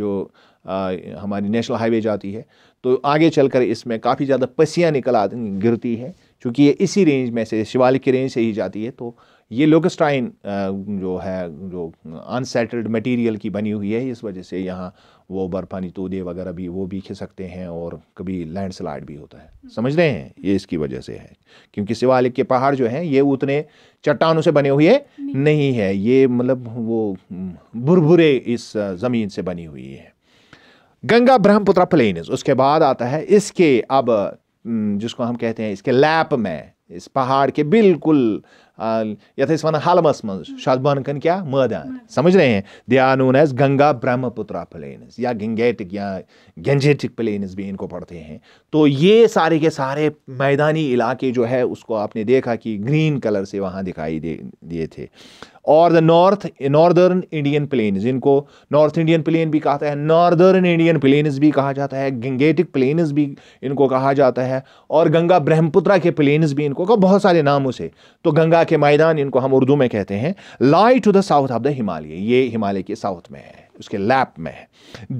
जो हमारी नेशनल हाईवे जाती है तो आगे चलकर इसमें काफ़ी ज़्यादा पसियाँ निकल आती गिरती है चूँकि ये इसी रेंज में से शिवालिक की रेंज से ही जाती है तो ये लोकस्टाइन जो है जो अनसेटल्ड मटेरियल की बनी हुई है इस वजह से यहाँ वो बर्फ़ानी तोदे वगैरह भी वो भी खिसकते हैं और कभी लैंडस्लाइड भी होता है समझ रहे हैं ये इसकी वजह से है क्योंकि शिवालिक के पहाड़ जो हैं ये उतने चट्टानों से बने हुए नहीं, नहीं है ये मतलब वो भुरभुरे इस ज़मीन से बनी हुई है गंगा ब्रह्मपुत्र प्लेन उसके बाद आता है इसके अब जिसको हम कहते हैं इसके लैप में इस पहाड़ के बिल्कुल यथ वन हलमस मज बानकन क्या मैदान समझ रहे हैं they are known as Ganga Brahmaputra plains या गंगेटिक या गेंजेटिक प्लेनस भी इनको पढ़ते हैं तो ये सारे के सारे मैदानी इलाके जो है उसको आपने देखा कि ग्रीन कलर से वहाँ दिखाई दे दिए थे और the north northern Indian plains इनको नॉर्थ इंडियन प्लेन भी कहते हैं नॉर्दर्न इंडियन प्लेन्स भी कहा जाता है गंगेटिक प्लेन्स भी इनको कहा जाता है और गंगा ब्रह्मपुत्रा के प्लेन्स भी इनको बहुत सारे नामों से तो गंगा के मैदान इनको हम उर्दू में कहते हैं lie to the south of the Himalaya ये हिमालय के साउथ में है उसके लैप में है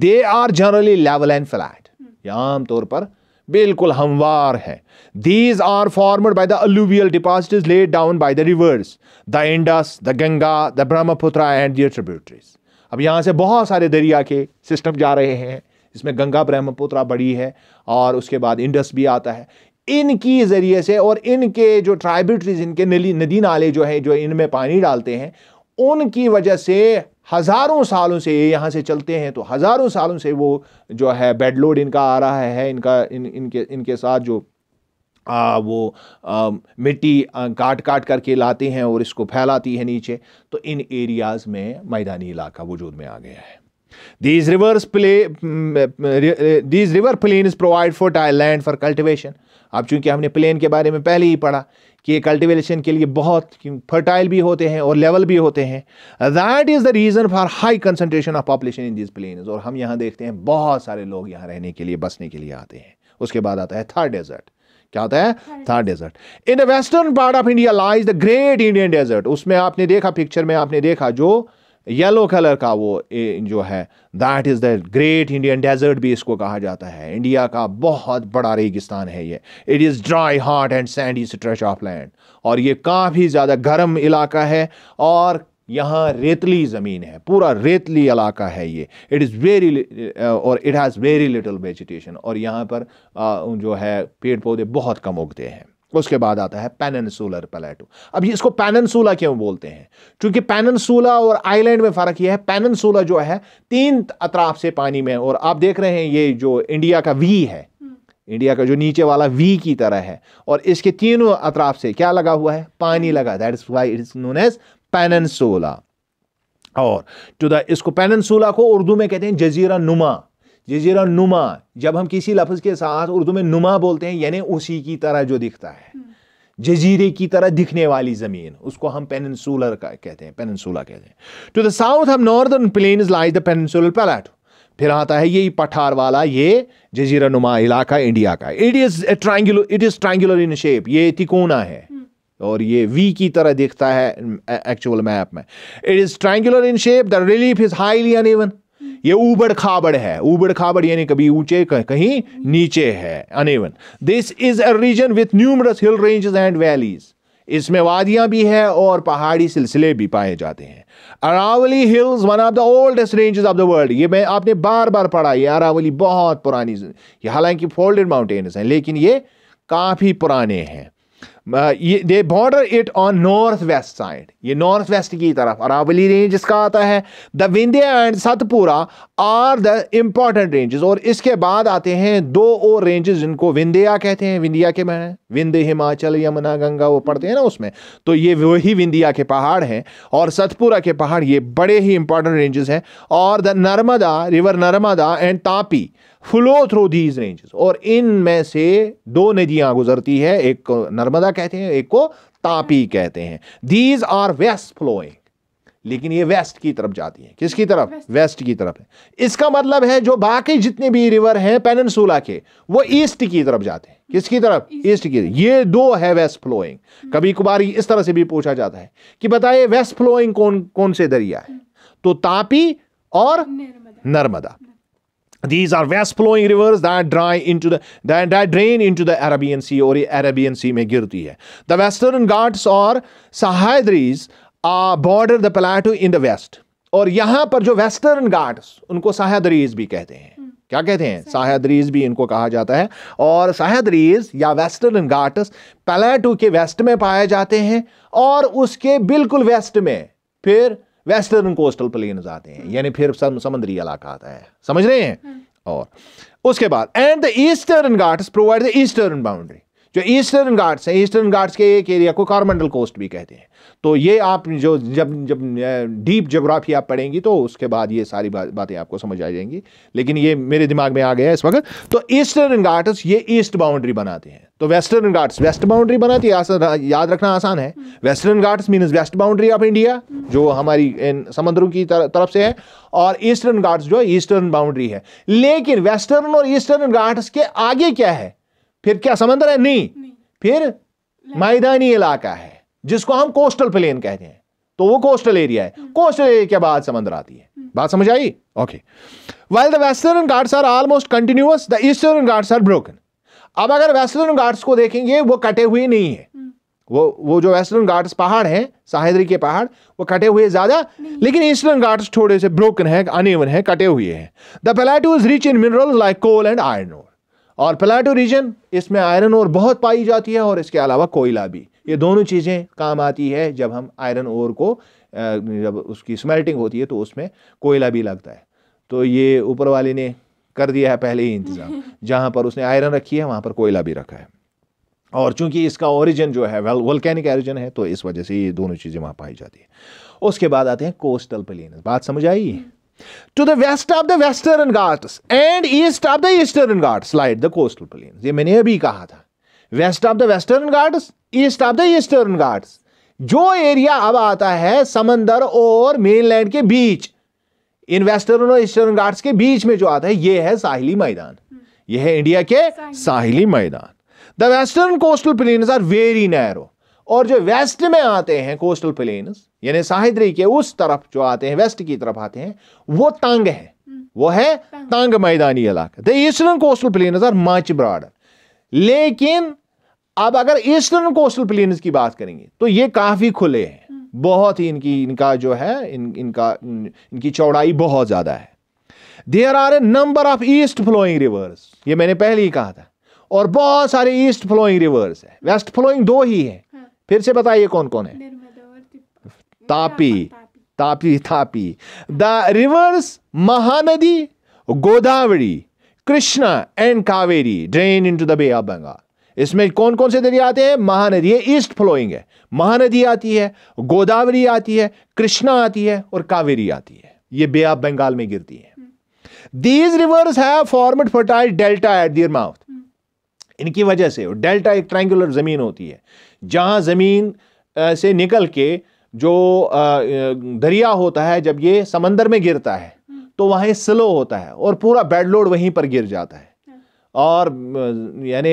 they are generally level and flat ये आमतौर पर बिल्कुल हमवार है these are formed by the alluvial deposit laid down by the rivers the Indus the Ganga the Brahmaputra and their tributaries अब यहाँ से बहुत सारे दरिया के सिस्टम जा रहे हैं इसमें गंगा ब्रह्मपुत्रा बड़ी है और उसके बाद इंडस भी आता है इनकी ज़रिए से और इनके जो ट्राइब्यूटरीज इनके नदी नाले जो हैं जो इनमें पानी डालते हैं उनकी वजह से हज़ारों सालों से ये यहाँ से चलते हैं तो हज़ारों सालों से वो जो है बेडलोड इनका आ रहा है इनका इन इनके इनके साथ जो आ, वो आ, मिट्टी आ, काट काट करके लाते हैं और इसको फैलाती है नीचे तो इन एरियाज़ में मैदानी इलाका वजूद में आ गया है These rivers play, mm, eh, mm, eh, eh, these river plains provide fertile land for cultivation. अब चूंकि हमने प्लेन के बारे में पहले ही पढ़ा कि ये कल्टिवेशन के लिए बहुत फर्टाइल भी होते हैं और लेवल भी होते हैं that is the reason for high concentration of population in this plain और हम यहाँ देखते हैं बहुत सारे लोग यहाँ रहने के लिए बसने के लिए आते हैं उसके बाद आता है थर्ड डेजर्ट क्या होता है third desert in the western part of India lies the great Indian desert उसमें आपने देखा पिक्चर में आपने देखा जो येलो कलर का वो जो है that is the great Indian desert भी इसको कहा जाता है इंडिया का बहुत बड़ा रेगिस्तान है ये it is dry hot and sandy stretch of land और ये काफ़ी ज़्यादा गर्म इलाका है और यहाँ रेतली ज़मीन है पूरा रेतली इलाका है ये इट इज़ वेरी और it has very little vegetation और यहाँ पर जो है पेड़ पौधे बहुत कम उगते हैं उसके बाद आता है पैननसूलर प्लेटो अब इसको पैननसूला क्यों बोलते हैं क्योंकि पैननसूला और आइलैंड में फ़र्क यह है पैननसूला जो है तीन अतराफ से पानी में और आप देख रहे हैं ये जो इंडिया का वी है हम्म। इंडिया का जो नीचे वाला वी की तरह है और इसके तीनों अतराफ से क्या लगा हुआ है पानी लगा that is why is known as peninsula और टू द इसको पैनसूला को उर्दू में कहते हैं जजीरा नुमा जजीरा नुमा जब हम किसी लफ्ज़ के साथ उर्दू में नुमा बोलते हैं यानी उसी की तरह जो दिखता है हम्म। जजीरे की तरह दिखने वाली ज़मीन उसको हम पेनसूलर का कहते हैं पेनसूला कहते हैं टू द साउथ हम northern plain lies the peninsular plateau फिर आता है ये पठार वाला ये जजीरा नुमा इलाका इंडिया का it is triangular it is triangular in shape ये तिकोना है हम्म। और ये वी की तरह दिखता है एक्चुअल मैप में it is triangular in shape the relief is highly un ये ऊबड़ खाबड़ है ऊबड़ खाबड़ यानी कभी ऊंचे कहीं नीचे है uneven this is a region with numerous hill ranges and valleys इसमें वादियां भी है और पहाड़ी सिलसिले भी पाए जाते हैं Aravali hills one of the oldest ranges of the world ये मैं आपने बार बार पढ़ा ये अरावली बहुत पुरानी हालांकि फोल्डेड माउंटेन्स हैं लेकिन ये काफ़ी पुराने हैं they border it on north west side ये नॉर्थ वेस्ट की तरफ अरावली रेंज इसका आता है the Vindhya and Satpura are the important ranges और इसके बाद आते हैं दो और रेंजेस जिनको विंध्या कहते हैं विंध्या के मैं विंध्य हिमाचल यमुना गंगा वो पढ़ते हैं ना उसमें तो ये वही विंध्या के पहाड़ हैं और सतपुरा के पहाड़ ये बड़े ही इंपॉर्टेंट रेंजेस हैं और the Narmada river Narmada and Tapi flow through these ranges और इन में से दो नदियां गुजरती है एक को नर्मदा कहते हैं एक को तापी कहते हैं दीज आर वेस्ट फ्लोइंग लेकिन ये वेस्ट की तरफ जाती है किसकी तरफ वेस्ट, वेस्ट की तरफ है इसका मतलब है जो बाकी जितने भी रिवर हैं पेनसूला के वो ईस्ट की तरफ जाते हैं किसकी तरफ ईस्ट की तरफ ये दो है वेस्ट फ्लोइंग hmm. कभी कभार इस तरह से भी पूछा जाता है कि बताइए वेस्ट फ्लोइंग कौन कौन से दरिया है तो तापी और Narmada These are vast flowing rivers that dry into the that, that drain into the Arabian Sea or ये Arabian Sea में गिरती है The western ghats or sahadris uh, border the plateau in the west और यहाँ पर जो western Ghats उनको साहदरीज भी कहते हैं क्या कहते हैं साहदरीज भी इनको कहा जाता है और साहदरीज या वेस्टर्न घाट्स पैलेटू के वेस्ट में पाए जाते हैं और उसके बिल्कुल वेस्ट में फिर वेस्टर्न तो कोस्टल प्लेन्स आते हैं यानी फिर सम, समुद्री इलाका आता है समझ रहे हैं हाँ। और उसके बाद and the Eastern Ghats provide the eastern boundary जो ईस्टर्न घाट्स है ईस्टर्न घाट्स के एक एरिया को कारमंडल कोस्ट भी कहते हैं तो ये आप जो जब जब डीप जोग्राफी आप पढ़ेंगी तो उसके बाद ये सारी बा, बातें आपको समझ आ जाएंगी लेकिन ये मेरे दिमाग में आ गया इस वक्त तो ईस्टर्न गार्ड्स ये ईस्ट बाउंड्री बनाते हैं तो वेस्टर्न गार्ड्स वेस्ट बाउंड्री बनाती है याद रखना आसान है Western Ghats means west boundary of India जो हमारी समुद्रों की तर, तरफ से है और ईस्टर्न गार्ड्स जो ईस्टर्न बाउंड्री है लेकिन वेस्टर्न और ईस्टर्न गार्ड्स के आगे क्या है फिर क्या समंदर है नहीं, नहीं। फिर मैदानी इलाका है जिसको हम कोस्टल प्लेन कहते हैं तो वो कोस्टल एरिया है कोस्टल एरिया के बाद समंदर आती है हम्म। बात समझ आई okay well the Western Ghats are almost continuous the Eastern Ghats are broken अब अगर वेस्टर्न गार्ड्स को देखेंगे वो कटे हुए नहीं है हम्म। वो वो जो वेस्टर्न गार्ड्स पहाड़ हैं साहिद्री के पहाड़ वो कटे हुए ज़्यादा लेकिन ईस्टर्न गार्ड्स थोड़े से ब्रोकन है अनएवन है कटे हुए हैं the plateau is rich in minerals like coal and iron और प्लेटो रीजन इसमें आयरन और बहुत पाई जाती है और इसके अलावा कोयला भी ये दोनों चीज़ें काम आती है जब हम आयरन ओर को जब उसकी स्मेल्टिंग होती है तो उसमें कोयला भी लगता है तो ये ऊपर वाले ने कर दिया है पहले ही इंतज़ाम जहाँ पर उसने आयरन रखी है वहाँ पर कोयला भी रखा है और चूंकि इसका ओरिजिन जो है वोल्केनिक ओरिजिन है तो इस वजह से ये दोनों चीज़ें वहाँ पाई जाती है उसके बाद आते हैं कोस्टल प्लेन बात समझ आई to the west of the Western Ghats and east of the Eastern Ghats lie the coastal plain ये मैंने अभी कहा था west of the Western Ghats east of the Eastern Ghats जो एरिया अब आता है समंदर और मेनलैंड के बीच इन वेस्टर्न और ईस्टर्न घाट्स के बीच में जो आता है यह है साहिली मैदान हम्म. यह है इंडिया के साहिली मैदान the western coastal plains are very narrow और जो वेस्ट में आते हैं कोस्टल प्लेन्स यानी साहिद्री के उस तरफ जो आते हैं वेस्ट की तरफ आते हैं वो तंग है हम्म. वो है तंग मैदानी इलाका the eastern coastal plains are much broader लेकिन अब अगर ईस्टर्न कोस्टल प्लेन की बात करेंगे तो ये काफ़ी खुले हैं हम्म। बहुत ही इनकी इनका जो है इन इनका इनकी चौड़ाई बहुत ज़्यादा है there are a number of east flowing rivers ये मैंने पहले ही कहा था और बहुत सारे ईस्ट फ्लोइंग रिवर्स है वेस्ट फ्लोइंग दो ही है हाँ। फिर से बताइए कौन कौन है हाँ, हाँ, Tapi Tapi Tapi the rivers Mahanadi Godavari Krishna and Kaveri drain into the Bay of Bengal इसमें कौन कौन से दरिया आते हैं महानदी है ईस्ट फ्लोइंग है महानदी आती है गोदावरी आती है कृष्णा आती है और कावेरी आती है ये बे ऑफ बंगाल में गिरती है these rivers have formed fertile delta at their mouth इनकी वजह से डेल्टा एक ट्रायंगुलर ज़मीन होती है जहां ज़मीन से निकल के जो दरिया होता है जब ये समंदर में गिरता है तो वहाँ स्लो होता है और पूरा बेड लोड वहीं पर गिर जाता है हाँ। और यानी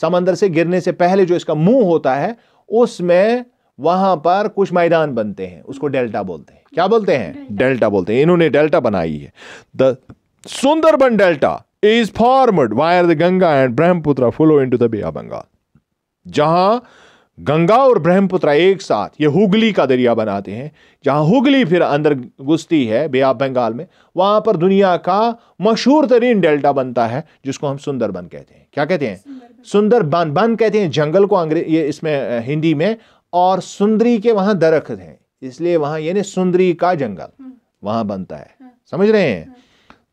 समंदर से गिरने से पहले जो इसका मुंह होता है उसमें वहां पर कुछ मैदान बनते हैं उसको डेल्टा बोलते हैं क्या बोलते हैं डेल्टा बोलते हैं इन्होंने डेल्टा बनाई है the Sundarban delta is formed where the Ganga and Brahmaputra flow into the बे बंगाल जहां गंगा और ब्रह्मपुत्र एक साथ ये हुगली का दरिया बनाते हैं जहां हुगली फिर अंदर घुसती है बे ऑफ बंगाल में वहां पर दुनिया का मशहूर तरीन डेल्टा बनता है जिसको हम सुंदरबन कहते हैं क्या कहते हैं सुंदरबन बन कहते हैं जंगल को अंग्रेज ये इसमें हिंदी में और सुंदरी के वहां दरख्त हैं इसलिए वहां यानी सुंदरी का जंगल हम्म। वहां बनता है हाँ। समझ रहे हैं हाँ।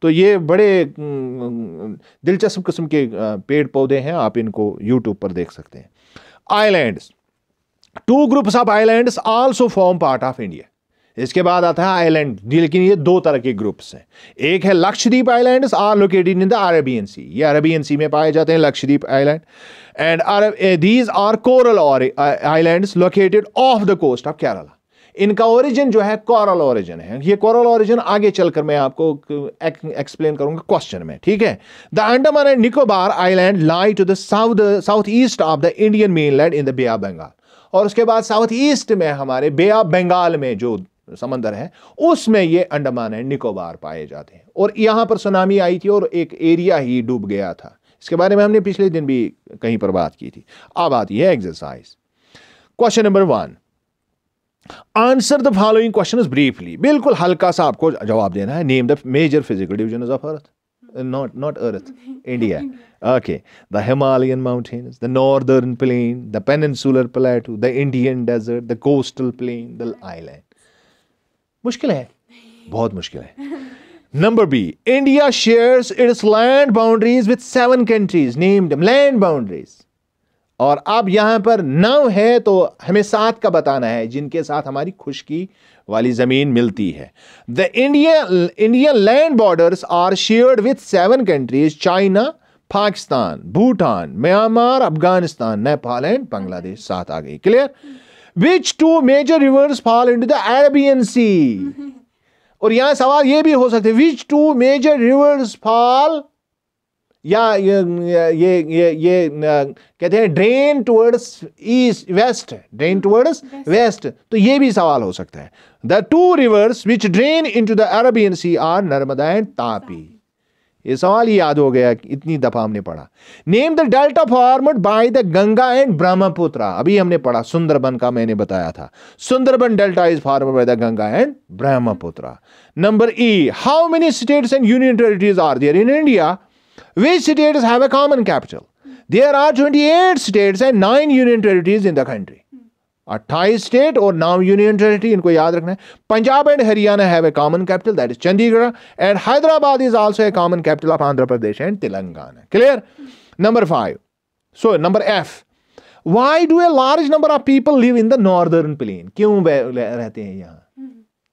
तो ये बड़े दिलचस्प किस्म के पेड़ पौधे हैं आप इनको यूट्यूब पर देख सकते हैं islands two groups of islands also form part of India इसके बाद आता है आइलैंड लेकिन ये दो तरह के ग्रुप्स हैं एक है Lakshadweep island are located in the Arabian Sea ये अरेबियन सी में पाए जाते हैं Lakshadweep island and these are coral island located off the coast of Kerala इनका ओरिजिन जो है कॉरल ओरिजिन है ये कॉरल ओरिजिन आगे चलकर मैं आपको एक्सप्लेन करूंगा क्वेश्चन में ठीक है the Andaman and Nicobar island lie to the south south east of the Indian mainland in the Bay of Bengal और उसके बाद साउथ ईस्ट में हमारे बे ऑफ बंगाल में जो समंदर है उसमें ये अंडमान एंड निकोबार पाए जाते हैं और यहां पर सुनामी आई थी और एक एरिया ही डूब गया था इसके बारे में हमने पिछले दिन भी कहीं पर बात की थी अब आती है exercise question number one Answer the following questions briefly. Bilkul हल्का सा आपको जवाब देना है Name the major physical divisions of Earth. Uh, not not Earth, India. Okay. The Himalayan mountains, the Northern Plain, the Peninsular Plateau, the Indian Desert, the Coastal Plain, the Island. मुश्किल है बहुत मुश्किल है Number B. India shares its land boundaries with seven countries. Name them. Land boundaries. और अब यहां पर नव है तो हमें सात का बताना है जिनके साथ हमारी खुशकी वाली ज़मीन मिलती है the Indian Indian land borders are shared with seven countries China Pakistan Bhutan Myanmar Afghanistan Nepal and Bangladesh साथ आ गई clear which two major rivers fall into the Arabian sea और यहां सवाल यह भी हो सकते which two major rivers fall या ये ये ये, ये कहते हैं drain towards east west drain towards west तो ये भी सवाल हो सकता है the two rivers which drain to the Arabian sea are Narmada and Tapi ये सवाल ही याद हो गया इतनी दफा हमने पढ़ा name the delta formed by the Ganga and Brahmaputra अभी हमने पढ़ा सुंदरबन का मैंने बताया था Sundarban delta is formed by the Ganga and Brahmaputra number E how many states and union territories are there in India Which states have a common capital? There are 28 states and 9 union territories in the country. 28 state or now union territory इनको याद रखना है Punjab and Haryana have a common capital that is Chandigarh and Hyderabad is also a common capital of Andhra Pradesh and Telangana clear number five so number F why do a large number of people live in the northern plain क्यों रहते हैं यहाँ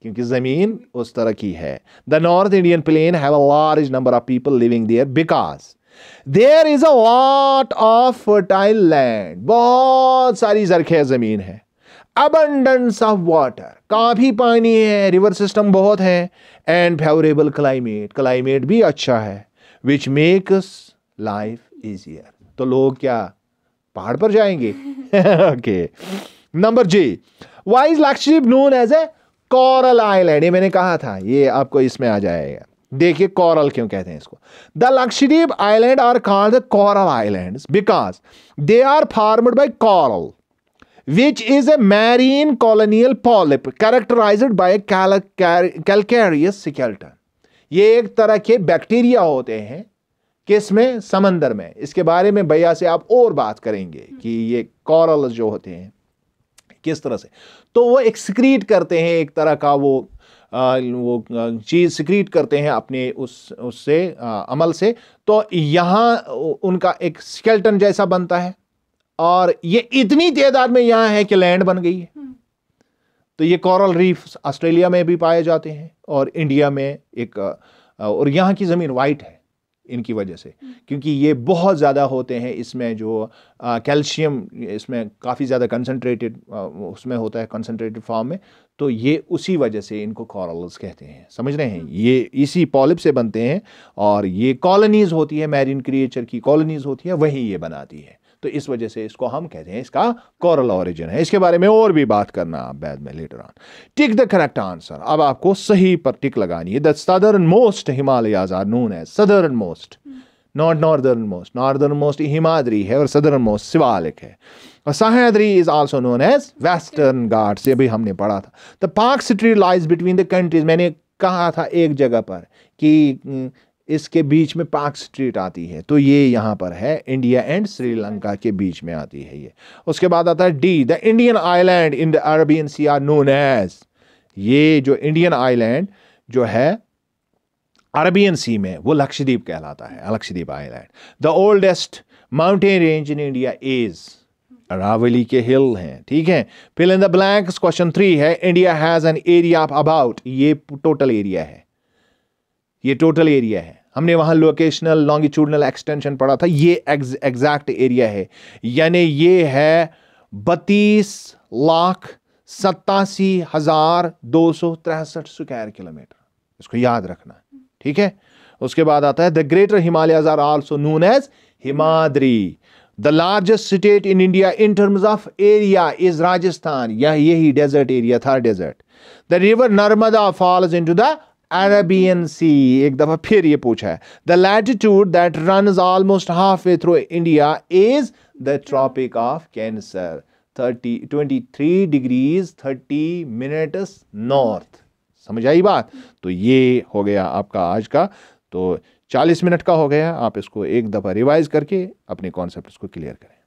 क्योंकि ज़मीन उस तरह की है the north Indian plain have a large number of people living there because there is a lot of fertile land बहुत सारी जरखे ज़मीन है अबंडेंस ऑफ वाटर काफ़ी पानी है रिवर सिस्टम बहुत है एंड फेवरेबल क्लाइमेट क्लाइमेट भी अच्छा है विच मेक्स लाइफ इजियर तो लोग क्या पहाड़ पर जाएंगे okay number G why is Lakshadweep known as a coral island ये मैंने कहा था ये आपको इसमें आ जाएगा देखिए कॉरल क्यों कहते हैं इसको the Lakshadweep island are called the coral island because they are formed by coral which is a marine colonial polyp characterized by calcareous skeleton ये एक तरह के बैक्टीरिया होते हैं किसमें समंदर में इसके बारे में भैया से आप और बात करेंगे कि ये कॉरल जो होते हैं किस तरह से तो वो एक्सक्रीट करते हैं एक तरह का वो आ, वो चीज़ सिक्रीट करते हैं अपने उस उससे अमल से तो यहाँ उनका एक स्केल्टन जैसा बनता है और ये इतनी तादाद में यहाँ है कि लैंड बन गई है हम्म। तो ये कॉरल रीफ ऑस्ट्रेलिया में भी पाए जाते हैं और इंडिया में एक और यहाँ की ज़मीन वाइट है इनकी वजह से क्योंकि ये बहुत ज़्यादा होते हैं इसमें जो कैल्शियम इसमें काफ़ी ज़्यादा कंसनट्रेटेड उसमें होता है कंसनट्रेटेड फॉर्म में तो ये उसी वजह से इनको कॉरल्स कहते हैं समझ रहे हैं ये इसी पॉलिप से बनते हैं और ये कॉलोनीज़ होती है मैरिन क्रिएचर की कॉलोनीज़ होती है वही ये बनाती है तो इस वजह से इसको हम कहते हैं इसका कॉरल ऑरिजिन है इसके बारे में और भी बात करना बैद में later on tick the correct answer अब आपको सही पर टिक लगानी है the southern most Himalaya are known as southern most not northern most northern most Himadri है और सदर्न मोस्ट शिवालिक है और Sahyadri is also known as western गार्ड से भी हमने पढ़ा था the Palk strait lies between the countries मैंने कहा था एक जगह पर कि इसके बीच में पार्क स्ट्रीट आती है तो ये यहाँ पर है इंडिया एंड श्रीलंका के बीच में आती है ये उसके बाद आता है D the Indian island in the Arabian sea are known as ये जो इंडियन आइलैंड जो है अरबियन सी में वो लक्षद्वीप कहलाता है Lakshadweep island the oldest mountain range in India is Aravalli के हिल हैं ठीक है fill in the blanks question three है India has an area of about ये टोटल एरिया है ये टोटल एरिया है हमने वहाँ लोकेशनल लॉन्गिट्यूडनल एक्सटेंशन पढ़ा था ये एग्जैक्ट एरिया है यानी ये है बत्तीस लाख सत्तासी हज़ार दो सौ तिरसठ स्क्वायर किलोमीटर इसको याद रखना ठीक है उसके बाद आता है the greater Himalayas are also known as Himadri the largest state in India in terms of area is Rajasthan यह यही डेजर्ट एरिया था desert the river Narmada falls into the Arabian sea एक दफ़ा फिर ये पूछा है the latitude that runs almost halfway through India is the tropic of Cancer thirty twenty three degrees thirty minutes north समझ आई बात तो ये हो गया आपका आज का तो चालीस मिनट का हो गया आप इसको एक दफ़ा रिवाइज करके अपने कॉन्सेप्ट को क्लियर करें